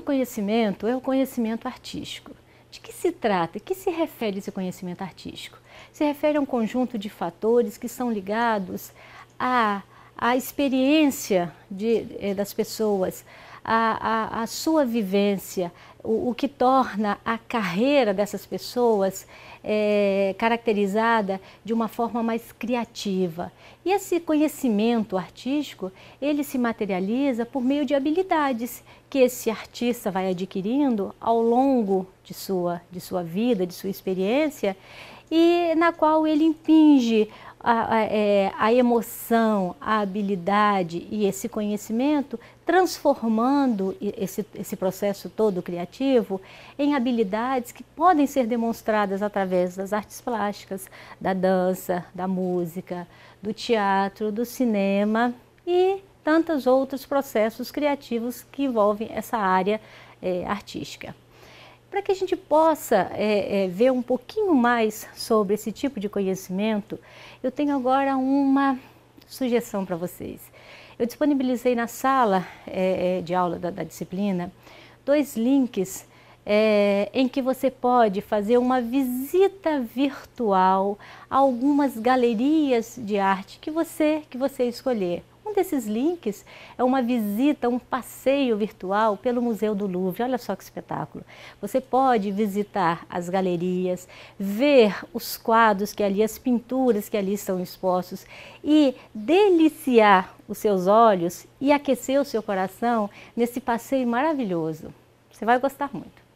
conhecimento é o conhecimento artístico. De que se trata? Que se refere esse conhecimento artístico? Se refere a um conjunto de fatores que são ligados a a experiência de, eh, das pessoas, a, a, a sua vivência, o, o, que torna a carreira dessas pessoas é, caracterizada de uma forma mais criativa. E esse conhecimento artístico, ele se materializa por meio de habilidades que esse artista vai adquirindo ao longo de sua, de sua vida, de sua experiência, e na qual ele impinge a, a, é, a emoção, a habilidade e esse conhecimento, transformando esse, esse processo todo criativo em habilidades que podem ser demonstradas através das artes plásticas, da dança, da música, do teatro, do cinema e tantos outros processos criativos que envolvem essa área é, artística para que a gente possa é, é, ver um pouquinho mais sobre esse tipo de conhecimento, eu tenho agora uma sugestão para vocês. Eu disponibilizei na sala é, é de aula da, da, disciplina dois links é, em que você pode fazer uma visita virtual a algumas galerias de arte que você que você escolher. Um desses links é uma visita, um passeio virtual pelo Museu do Louvre. Olha só que espetáculo. Você pode visitar as galerias, ver os quadros que ali, as pinturas que ali estão expostos e deliciar os seus olhos e aquecer o seu coração nesse passeio maravilhoso. Você vai gostar muito.